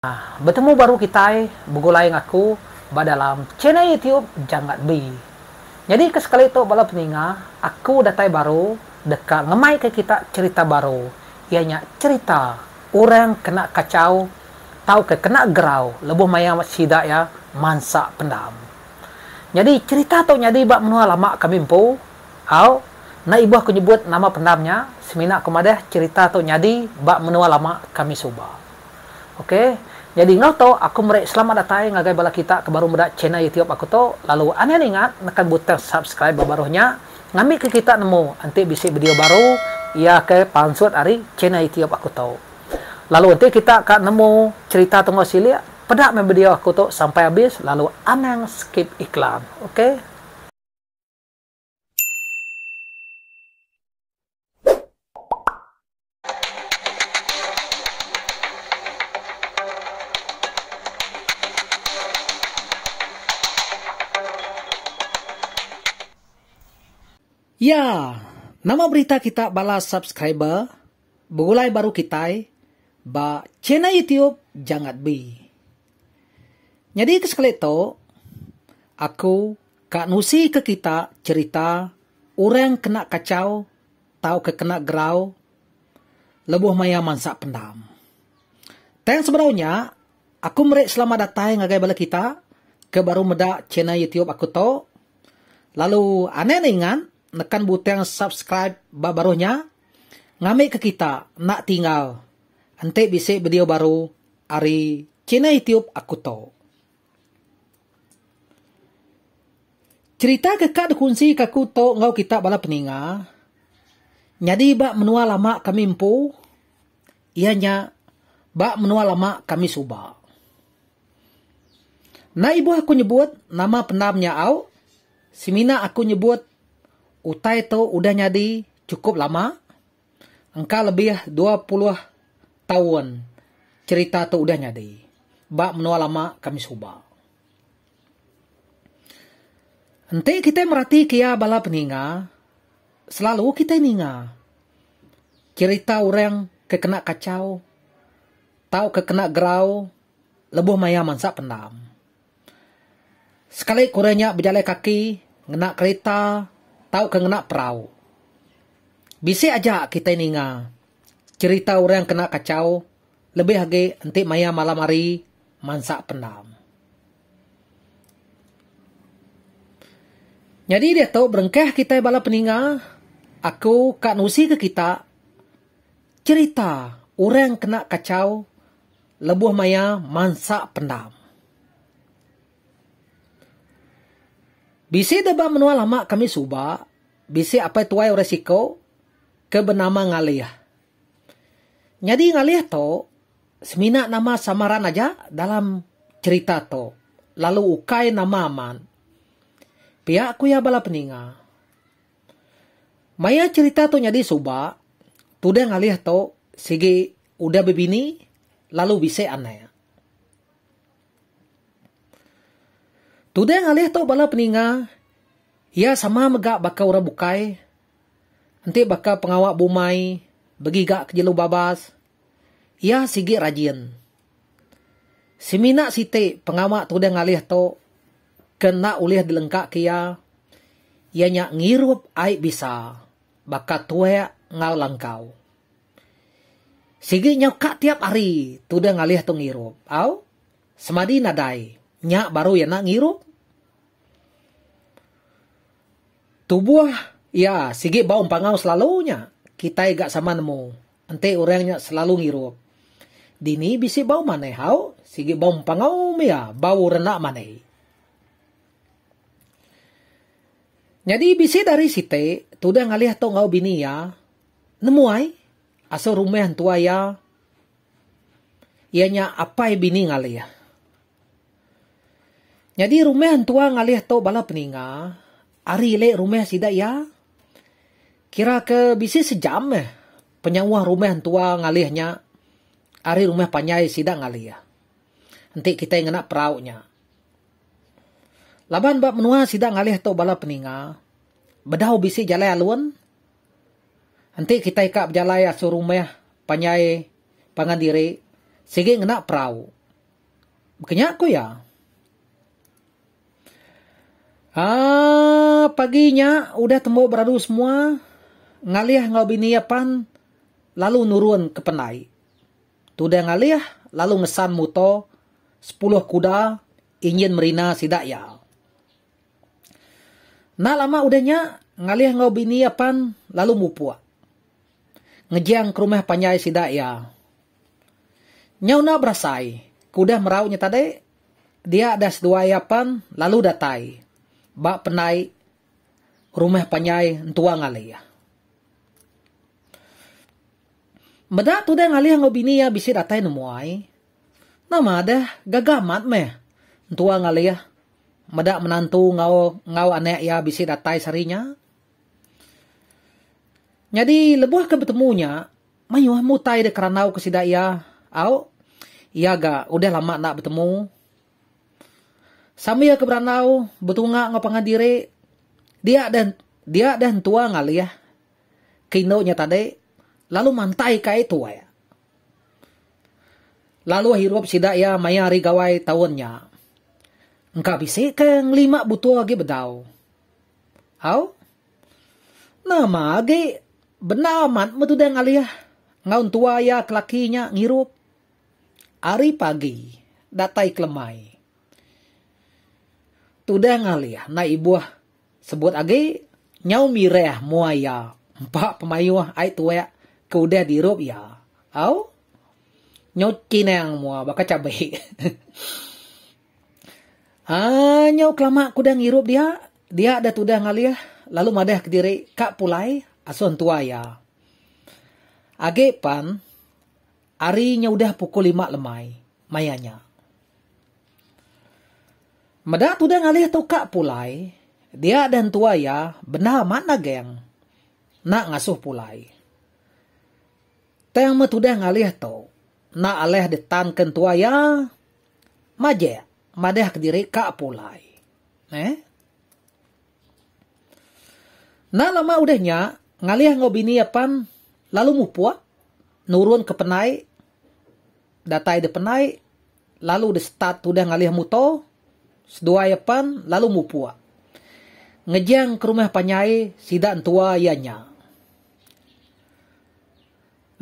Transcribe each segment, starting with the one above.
Nah, bertemu baru kita eh, begulai aku, badalam channel YouTube jangan bi. Jadi ke sekali itu bala peninga, aku datai baru dekat ngemai ke kita cerita baru. Ianya cerita orang kena kacau, tahu ke kena gerau, lebih maya sida ya mansak pendam. Jadi cerita atau jadi bak menua lama kami empu, au na ibu aku nyebut nama pendamnya, semina kemadeh cerita atau jadi bak menua lama kami subah. Oke, jadi ngau to aku merek selamat datang ngagai bala kita ke baru muda channel YouTube aku to lalu aneh ingat nekan butir subscribe babarohnya ngambil ke kita nemu nanti bisa video baru ya ke pansut hari channel YouTube aku to lalu nanti kita akan nemu cerita tunggu silia pedak video aku to sampai habis lalu aneh skip iklan oke okay? Ya, nama berita kita balas subscriber, begulai baru kita, ba channel YouTube jangat bi. Jadi itu sekali itu, aku kak nusi ke kita cerita orang kena kacau, tau ke kena gerau, lebuh maya mansak pendam. Dan sebenarnya, aku merek selama datang agai bala kita, ke baru meda channel YouTube aku to. Lalu, aneh ingat, nekan butang subscribe baru-barunya ngame ke kita nak tinggal nanti bisa video baru ari Cina YouTube aku to cerita kekak kunci kaku to ngau kita bala peninga nyadi bak menua lama kami impu ianya bak menua lama kami suba na ibu aku nyebut nama penamnya au simina aku nyebut Uta itu udah nyadi cukup lama. Engka lebih 20 tahun cerita itu udah nyadi. Bak menua lama kami suba. Ente kita merati kia bala peninga, selalu kita ninga. Cerita orang kekena kacau, tau kekena gerau, lebuh maya mansa pendam. Sekali kurenya berjalan kaki, ngena kereta, tau ke ngena perau. Bisa aja kita ninga cerita orang yang kena kacau lebih lagi nanti maya malam hari mansak penam. Jadi dia tahu berengkeh kita bala peninga, aku kak nusi ke kita, cerita orang yang kena kacau, lebuh maya mansak penam. Bisa deba menua lama kami suba, Bisa apa tuai resiko ke bernama ngalih. Jadi ngalih to, semina nama samaran aja dalam cerita to, lalu ukai nama aman. Pihak kuya ya bala peninga. Maya cerita to nyadi suba, tudah ngalih to, sigi udah bebini, lalu bisa aneh. Tudeng alih tau bala peninga. Ia sama megak baka ura bukai. Nanti baka pengawak bumai. Bagi gak kejelu babas. Ia sigi rajin. Semina site pengawak tudeng alih tau. Kena ulih dilengkak kia. ianya ngirup aik bisa. Baka tuwe ngal langkau. Sigi nyokak tiap hari, tudeng alih tu ngirup. Au? Semadi nadai nya baru ya nak ngirup tubuh ya sigi bau pangau selalunya kita gak sama nemu ente orangnya selalu ngirup dini bisi bau mane hau sigi bau pangau ya bau renak mane jadi bisi dari site tudah ngalih to ngau bini ya nemuai ai asal rumah tua ya ianya apa bini ngalih ya? Jadi rumah tua ngalih to bala peninga. Ari le rumah sida ya. Kira ke bisi sejam eh. Penyawah rumah tua ngalihnya. Ari rumah panjai sida ngalih ya. Nanti kita yang kena perautnya. Laban bab menua sida ngalih to bala peninga. Bedau bisi jalan alun. Nanti kita ikat jalai asu rumah panjai pangandiri. Sige ngena perahu. Kenya aku ya. Ah, paginya udah tembok beradu semua. Ngalih ngobiniapan, ya, lalu nurun ke penai. Tudah ngalih, lalu ngesan muto, sepuluh kuda, ingin merina ya. Nah lama udahnya, ngalih ngobiniapan, ya, lalu mupua. Ngejang ke rumah panjai sidaya. Nyauna berasai, kuda meraunya tade dia ada seduayapan, lalu datai ba penai rumah panyai ngali ya, Mada tu deh ngalih ngobini ya bisa datai nemuai. Nama deh gagamat meh ngali ya, Mada menantu ngau ngau anek ya bisa datai sarinya. Jadi lebuah kebetemunya mayuah mutai de keranau kesida ya. au iya ga udah lama nak bertemu Sami ya keberanau, betunga ngapangan diri. Dia dan dia dan tua ngali ya. nya tadi, lalu mantai kai tua ya. Lalu hirup sidak ya mayari gawai tahunnya. engkau bisa keng lima butuh lagi bedau. Au? Nama lagi metu metudeng ngali ya. Ngaun tua ya kelakinya ngirup. Ari pagi, datai kelemai ngali ah, ah, ya na ibuah sebut agi nyau mireh muaya empat pemayuah ai ya ah, kuda dirup ya au nyau cineng mua baka cabai ah nyau kelama kuda ngirup dia dia ada ngali ya lalu madah ke diri kak pulai asun ya age pan Ari nya udah pukul lima lemai, mayanya udah ngalih tu kak pulai, dia dan tuaya benar mana geng, nak ngasuh pulai. Tayang ngalih tu, nak alih aleh detan kentuaya, maje, madeh kediri kak pulai, Eh? Nah lama udahnya, ngalih ngobini pan lalu mupua, nurun ke penai, datai de penai, lalu de stat udah ngalih muto, sedua lalu mupua. Ngejang ke rumah panyai sida entua ianya.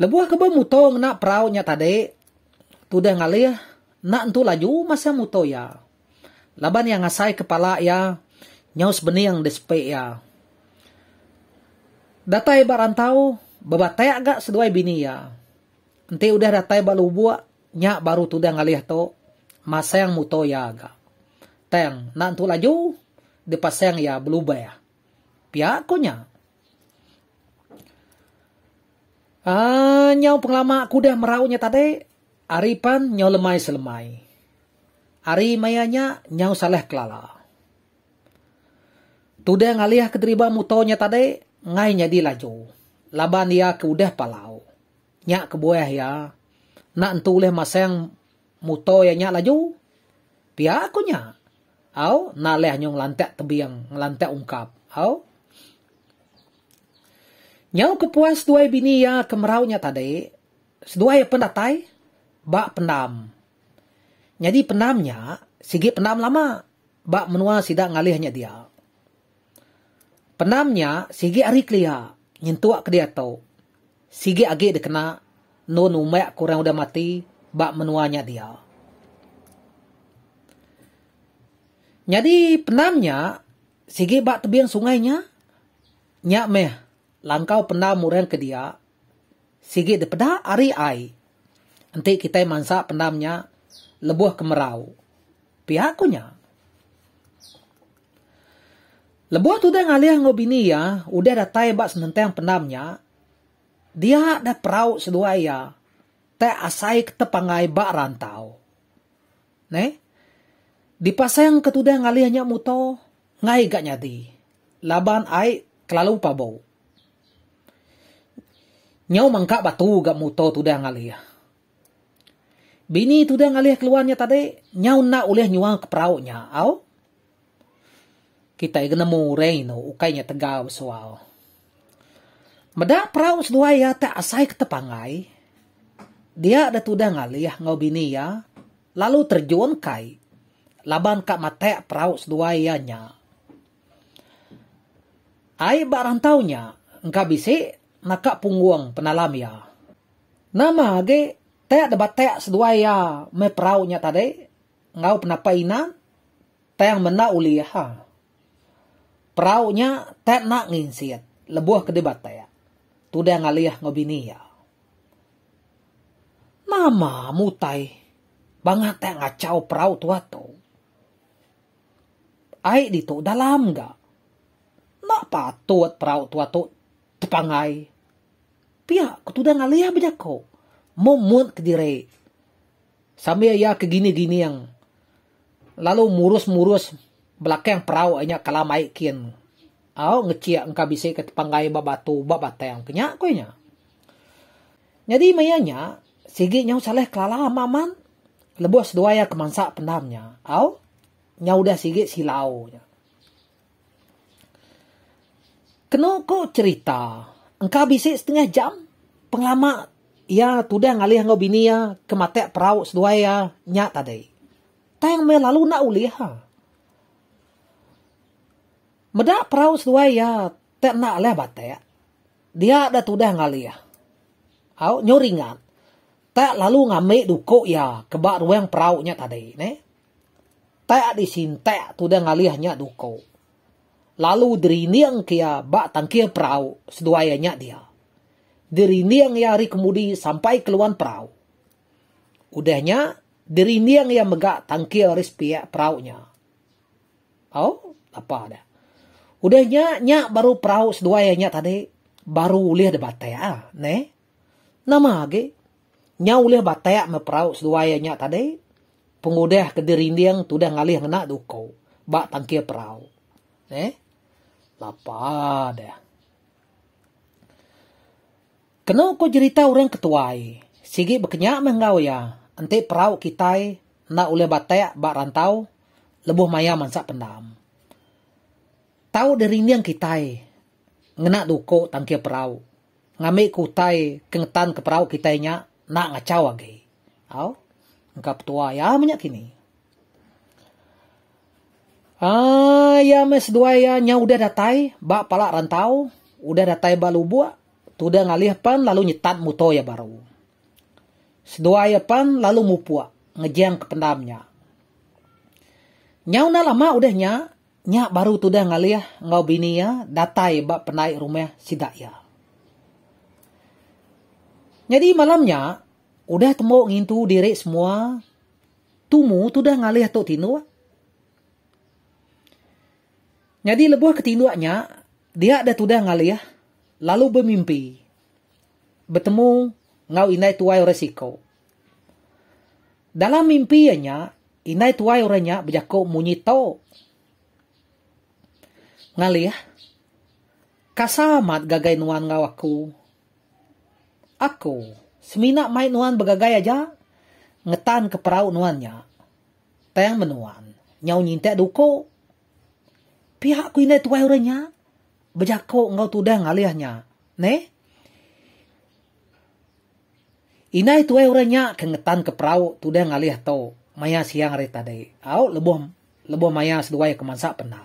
Lebuah keba mutong nak perahu nya tadi. Tudah ngalih nak entu laju masa muto ya. Laban yang ngasai kepala ya. Nyaus benih yang despe ya. Datai barantau babatai agak seduai bini ya. Nanti udah datai balu buak nyak baru tudah ngalih to masa yang muto ya agak teng nan tu laju de pasang ya beluba ya pia ah nyau penglama kuda meraunya tadi aripan nyau lemai selemai ari mayanya nyau saleh kelala tuda ngalih kedriba mutonya tadi ngai di laju laban dia ke udah palau nyak kebuah ya nak leh maseng muto ya nyak laju piakonya. nyak au na leh nyong lantek tebiang lantek ungkap au nyau kepuas dua bini ya kemeraunya tadi sedua ya pendatai bak penam jadi penamnya sigi penam lama bak menua sidak ngalihnya dia penamnya sigi ari kelia nyentua ke dia tau sigi agi dekena nun umek kurang udah mati bak menuanya dia Jadi penamnya sigi bak tebing sungainya nyak meh langkau pernah murian ke dia de peda ari ai nanti kita mansa penamnya lebuh kemerau piakunya lebuh tu dah ngalih ngobini ya udah datai bak senenteng penamnya dia ada perahu sedua ya teh asai ke ketepangai bak rantau ne Dipasayang ketuda hanya muto, ngai gak nyadi. Laban ai kelalu pabau. Nyau mangka batu gak muto tuda alih. Bini tuda alih keluarnya tadi, nyau nak ulih nyuang ke nya, au? Kita ignemu reino, ukainya tegau soal. Meda perahu sedua ya tak asai ke tepangai. Dia ada tuda ngaliah ya, ngau bini ya, lalu terjun kai laban ka mate ya nya. ai barantau taunya engka bisi naka pungguang penalam ya. Nama ge te debat te seduaya me nya tadi ngau penapa te yang mena uliha. Ya. nya te nak nginsit lebuah ke debat te. Ya. Tuda ngaliah ya Nama mutai bangat te ngacau prau tuato ay di dalam ga. Na pa tuat prau tua to tepangai. Pia kutuda ngalia beda ko. Momut kedire. Sambil ya kegini-gini yang lalu murus-murus belakang perahu hanya kalamai kian. Au ngeciak engka bisa ke tepanggai babatu babatayang kenya koenya. Jadi mayanya sigi nyau saleh kelala aman, lebuas doa ya kemansa pendamnya. Au Nya udah sigi silau. Kena ko cerita. engka bisa setengah jam. Penglama. Ya, tudah ngalih ngau bini ya. Kematek perahu sedua ya. Nyak tadi. Tayang me lalu nak ulih ha. Medak perahu sedua ya. Tak nak leh batek. Dia ada tudah ngalih. Au nyuringan. Tak lalu ngame duko ya. Kebak ruang perahunya tadi. ne. Tak di tu dah ngalihnya duko. Lalu diri yang kia bak tangkia perahu seduayanya dia. Diri Diriniang yari kemudi sampai keluar perahu. Udahnya niang yang megak tangkia pihak perahu nya. Oh, apa ada? Udahnya nyak baru perahu seduayanya tadi baru ulih de batea, ah, ne? Nama lagi. nyak ulih batea me perahu seduayanya tadi pengudah ke yang tudah ngalih ngena dukau bak tangki perahu eh lapa deh kena kau cerita orang ketuai sigi bekenya menggau ya nanti perahu kita nak oleh batek bak rantau lebuh maya mansak pendam tahu yang kita ngena duko tangki perahu ngamik kutai kengetan ke perahu kitainya nak ngacau lagi. Oh? tua ya kaptuaya kini. Ah, ya mes dua ya nya udah datai, ba pala rantau, udah datai ba lubua, udah ngalih pan lalu nyetat muto ya baru. Sedua ya pan lalu mupua, ngejang ke pendamnya. Nyau udah lama udah nya, nya baru udah ngalih ngau bini ya, datai ba penaik rumah sidak ya. Jadi malamnya, Udah temu ngintu diri semua. Tumu tu dah ngalih tu tinu. Jadi lebuh ketinuaknya, dia ada dah ngalih, ya. lalu bermimpi. Bertemu ngau inai tuai resiko. Dalam mimpinya, inai tuai orangnya berjakau munyi tau. Ngalih, ya. kasamat gagai nuan ngau aku. Aku. Semina mai nuan bagagaya aja ngetan ke perahu nuannya. Tayang menuan, nyau nyintek duko. Pihak ku ini tuai urenya, bejako ngau tudah ngaliahnya. Ne? Inai tuai urenya kengetan ke perahu tudah ngaliah tau. Maya siang hari tadi. Au lebuh lebuh maya seduai kemansa penam.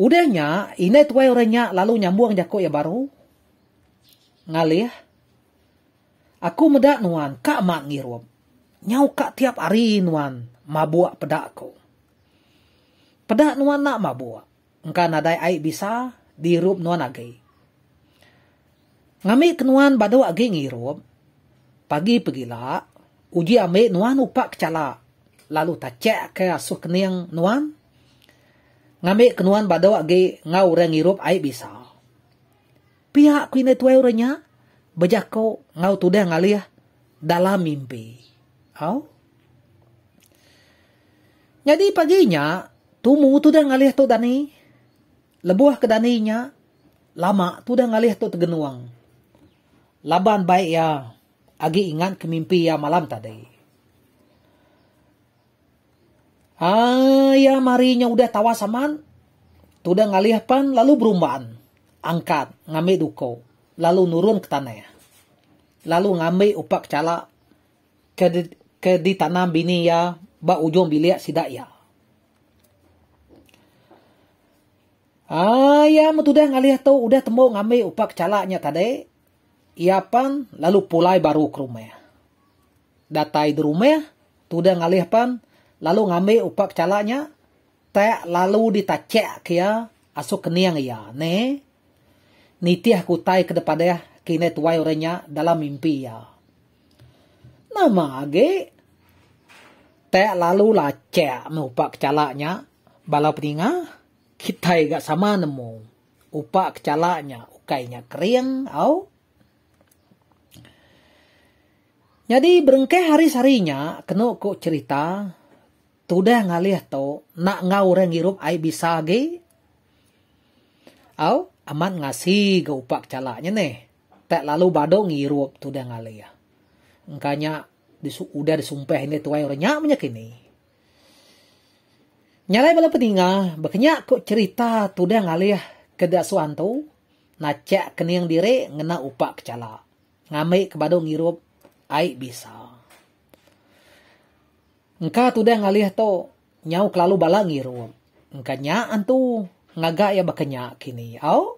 Udahnya, ini tuai orangnya lalu nyambung jako ya baru. Ngalih, Aku muda nuan, kak mat ngirup. Nyau kak tiap hari nuan, mabuak pedak ko. Pedak nuan nak mabuak. Engka nadai aik bisa, dirup nuan agai. Ngami kenuan badu agai ngirup. Pagi pergila, uji ambil nuan upak kecala. Lalu tacek ke asuh kening nuan. Ngami kenuan badu agai ngau orang ngirup aik bisa. Pihak kuina tuai orangnya, bejak kau ngau tuh ngali ya dalam mimpi. Au? Jadi paginya, tuh deh ngali tuh dani. Lebuah ke daninya, lama tuh deh ngali tuh tegenuang. Laban baik ya, agi ingat ke mimpi ya malam tadi. Ah, ya marinya udah tawa saman, tuh udah ngalih pan lalu berumbaan. Angkat, ngambil duko lalu nurun ke tanah ya. lalu ngambil upak cala ke di, ke di tanam bini ya ba ujung biliak sidak ya Ah, ya dah ngalih tau udah temu ngambil upak calanya tadi. Ia pan lalu pulai baru ke rumah. Ya. Datai di rumah, ya, tudah ngalih pan lalu ngambil upak calanya. Tak lalu ditacek ya asuk keniang ya. Nih, aku depan kutai kini tuai orangnya dalam mimpi ya. Nama age tak lalu lacak mengupak kecalaknya bala peninga kita gak sama nemu upak kecalaknya ukainya kering au jadi berengke hari sarinya kena ku cerita tudah ngalih to nak ngau orang hirup ai bisa ge Au, aman ngasih ke upak calaknya nih. Tak lalu bado ngirup tu dah ya. Engkanya disu udah disumpah ini tuai orang nyak minyak ini. Nyalai bala peninga, bakanya kok cerita tu dah ya. kedak suanto. kena kening diri ngena upak calak. Ngamik ke bado ngirup, aik bisa. Engka tu dah ya to nyau kelalu bala ngirup. Engkanya antu. ngaga ya bakanya kini au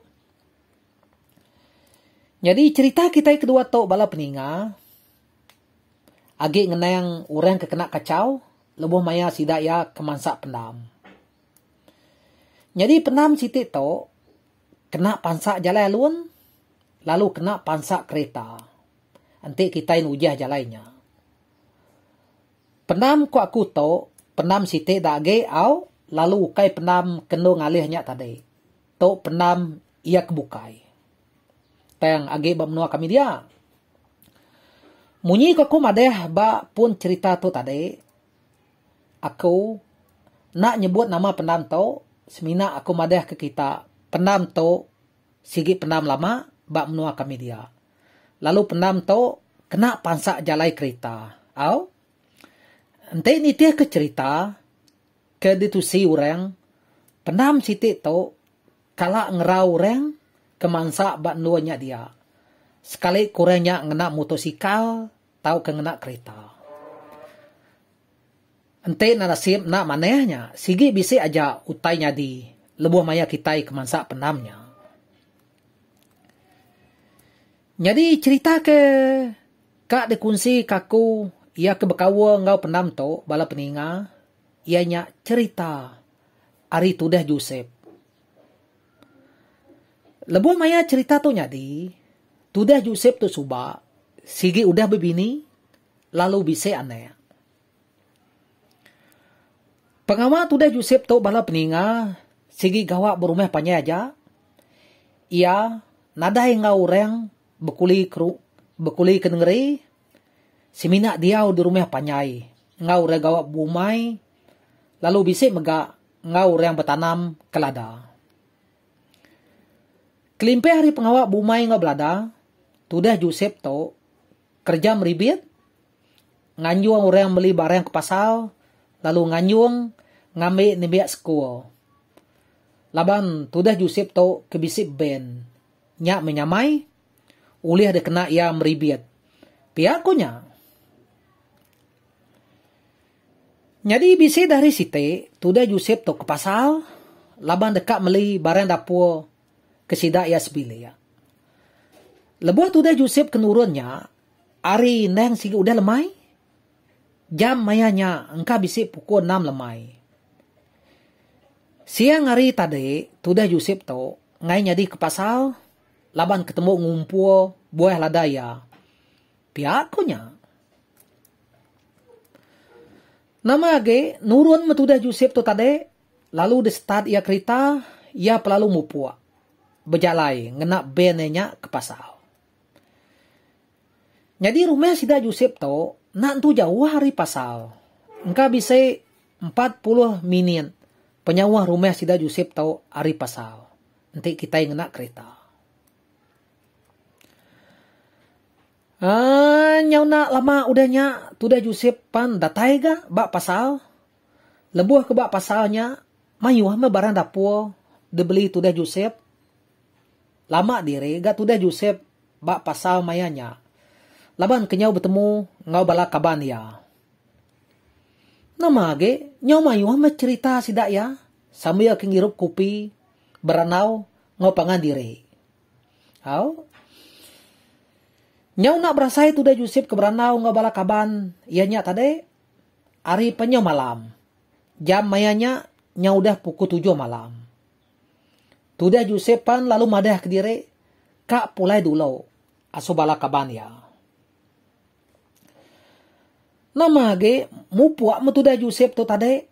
jadi cerita kita yang kedua tok bala peninga agi ngenayang orang kekena kacau lebuh maya sida ya kemansak pendam jadi pendam siti tok kena pansak jalan lun lalu kena pansak kereta nanti kita in ujah jalannya pendam ku aku tok pendam siti dage au lalu kai penam kendo ngalihnya tadi. To penam ia kebukai. Tayang age menua kami dia. Munyi kaku madeh ba pun cerita tu tadi. Aku nak nyebut nama penam to. Semina aku madeh ke kita. Penam to. Sigi penam lama. Ba menua kami dia. Lalu penam to. Kena pansak jalai kereta. Au. Ente ni dia ke cerita ke ditu si orang, penam siti tu, kala ngerau orang, kemansa bak nuanya dia. Sekali kurangnya ngena motosikal, tau ke ngena kereta. Ente na nasib na manehnya, sigi bisi aja utainya di lebuah maya kitai kemansa penamnya. Jadi cerita ke kak dikunci kaku ia ke bekawa ngau penam to bala peninga ianya cerita ari tudah Joseph. Lebu maya cerita tu nyadi, tudah Joseph tu suba, sigi udah bebini, lalu bisa aneh. Pengawat tudah Joseph tuh bala peninga, sigi gawa berumah panya aja. Ia nadai ngau reng, bekuli kru, bekuli kenengeri, simina dia di rumah panyai, ngau regawa bumai, lalu bisik megak ngaur yang bertanam kelada. Kelimpe hari pengawak bumai belada, tudah Joseph to, kerja meribit, nganjuang orang beli barang ke pasal, lalu nganjuang ngambil nembiak sekuo. Laban tudah Joseph to kebisip ben, nyak menyamai, ulih ada kena ia meribit. Piakunya, Jadi bisa dari site, tuda Yusuf to ke pasal, laban dekat meli barang dapur kesida ya sebili ya. Lebuah tuda Yusuf kenurunnya, hari neng sigi udah lemai, jam mayanya engka bisa pukul enam lemai. Siang hari tadi, tuda Yusuf to ngai nyadi ke pasal, laban ketemu ngumpul buah ladaya. Piakunya, Nama nurun Yusuf tu tade, lalu di stad ia kereta, ia pelalu mupua. Bejalai, ngena benenya ke pasau. Jadi rumah sida Yusuf tu, nak tu jauh hari pasau. Engka bisa 40 minit penyawah rumah sida Yusuf tu hari pasau. Nanti kita yang ngena kereta. Ah, nyau nak lama udahnya tuda Yusuf pan datai ga bak pasal. Lebuh ke bak pasalnya mayu mah barang dapur debeli tuda Yusuf. Lama diri ga tuda Yusuf bak pasal mayanya. Laban kenyau bertemu ngau bala kaban ya. Nama ge nyau mayu mah cerita sidak ya. Sambil kengirup kopi beranau ngau pangan diri. Au, Nyau nak berasai tu dah Yusuf keberanau beranau nggak bala kaban. nyak tadi hari penyau malam. Jam mayanya nyau dah pukul tujuh malam. Tudah Yusuf pan lalu madah ke diri. Kak pulai dulu. Aso bala kaban ya. Nama ge mupuak metudah Yusuf tu tadi.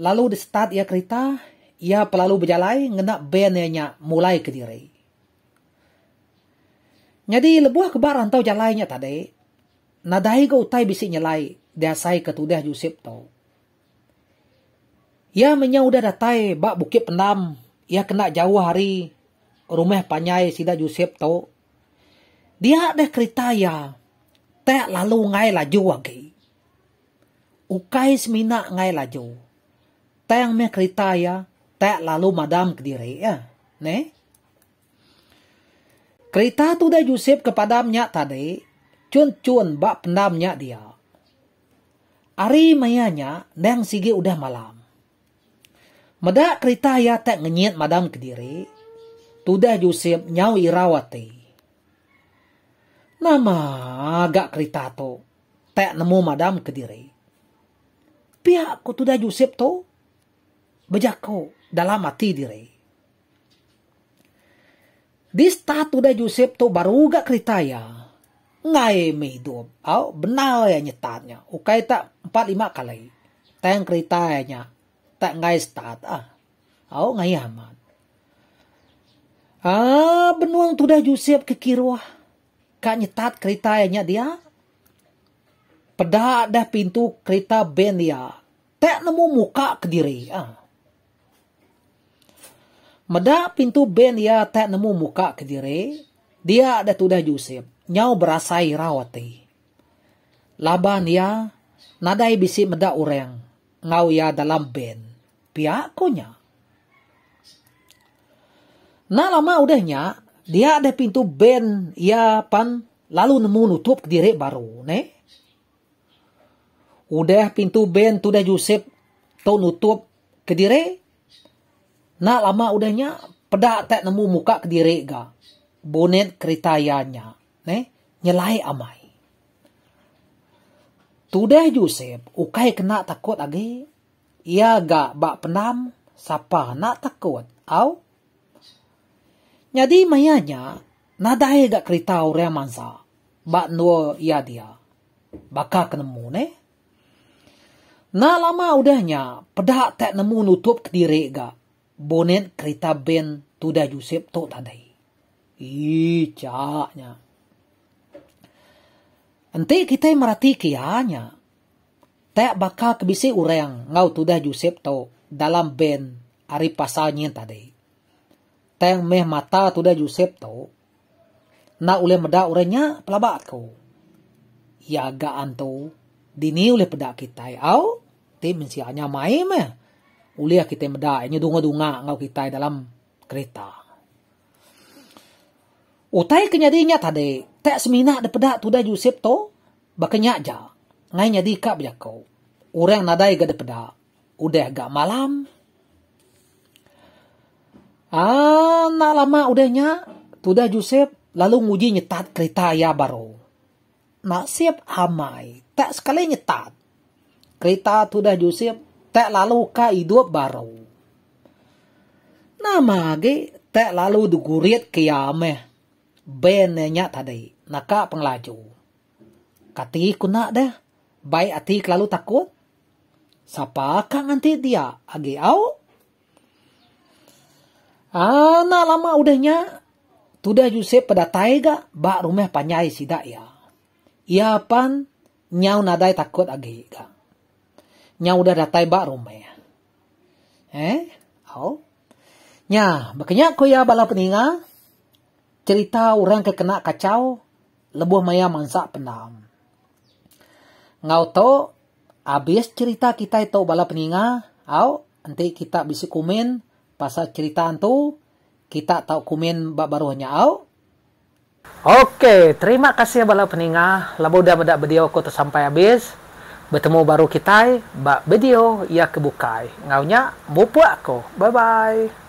Lalu di start ia kereta. Ia pelalu berjalan ngena bandnya mulai ke diri. Jadi lebuah kebaran tau jalainya tadi. Nadai ke utai bisi nyelai. dia Dasai ketudah Yusuf tau. ya menyau udah datai bak bukit penam. ya kena jauh hari. Rumah panyai sida Yusuf tau. Dia ada kereta ya. Tak lalu ngai laju lagi. Ukai semina ngai laju. yang me kereta ya. tak lalu madam ke diri ya. Nih. Kereta tu dah Yusuf kepada minyak tadi, cun-cun bak minyak dia. Ari mayanya, neng sigi udah malam. Medak kereta ya tak ngenyit madam kediri, dah Yusuf nyau irawati. Nama agak kereta tu, tak nemu madam kediri. Pihak ku dah Yusuf tu, ku dalam hati diri. Di statu da Joseph to baruga kritaya. Ngay me do. au benar ya nyetanya. ukai tak empat lima kali, Tayang kritaya Tak ngai stat ah. au Aw, amat Ah, benuang tuda Joseph kiruah Kak nyetat keritanya dia. Pedak dah pintu kereta ben dia. Tak nemu muka ke diri. Ah. Meda pintu ben ya tak nemu muka ke kedire, dia ada tudah Yusuf, nyau berasai rawati. Laban ya, nadai bisi meda ureng, ngau ya dalam ben, konya. Nah lama udahnya, dia ada pintu ben ya pan lalu nemu nutup ke kedire baru, ne? Udah pintu ben tudah Yusuf, tau nutup ke kedire, Nak lama udahnya pedak tak nemu muka ke diri ga. Bonet keritayanya. Ne? Nyelai amai. Tudah Yusuf ukai kena takut lagi. Ia ga bak penam sapa nak takut. Au? Jadi mayanya nadai ga kerita orang mansa. Bak nua ia dia. Baka kenemu ne? Nak lama udahnya, pedak tak nemu nutup ke diri ga bonet kereta ben tuda Yusuf tu tadai. Icaknya. caknya. Nanti kita merati kianya. Tak bakal kebisi orang ngau tuda Yusuf tu dalam ben hari pasalnya tadi. Teng meh mata tuda Yusuf tu. Na oleh meda orangnya pelabat kau. Ya gaan antu. Dini oleh pedak kita au. Ti mensianya main meh uliah kita meda ini dunga dunga ngau kita dalam kereta utai kenyadinya tadi tak semina de peda tuda Yusuf to bakanya aja ngai nyadi ka bejakau orang nadai gak de peda udah gak malam ah nak lama udahnya tuda Yusuf lalu nguji nyetat kereta ya baru nak siap hamai tak sekali nyetat kereta tuda Yusuf te lalu ka baru. Nama Namage te lalu duguriat kiame. Bene nya tadi naka penglaju. Kati kuna deh, baik ati lalu takut. Sapa kang nanti dia agi au? Ana lama udahnya, tudah Yusuf pada taiga bak rumah panjai sidak ya. Ia pan nyau nadai takut agi gang nya udah datai rumah ya. Eh, oh. Nya, makanya ko ya bala peninga cerita orang kekena kacau lebuh maya mansak penam. Ngau to habis cerita kita itu bala peninga, au nanti kita bisa komen pasal cerita itu kita tahu komen baru hanya au. Oke, terima kasih ya bala peninga. Labu udah beda video aku sampai habis bertemu baru kita bak video ya kebukai ngaunya mupu aku bye bye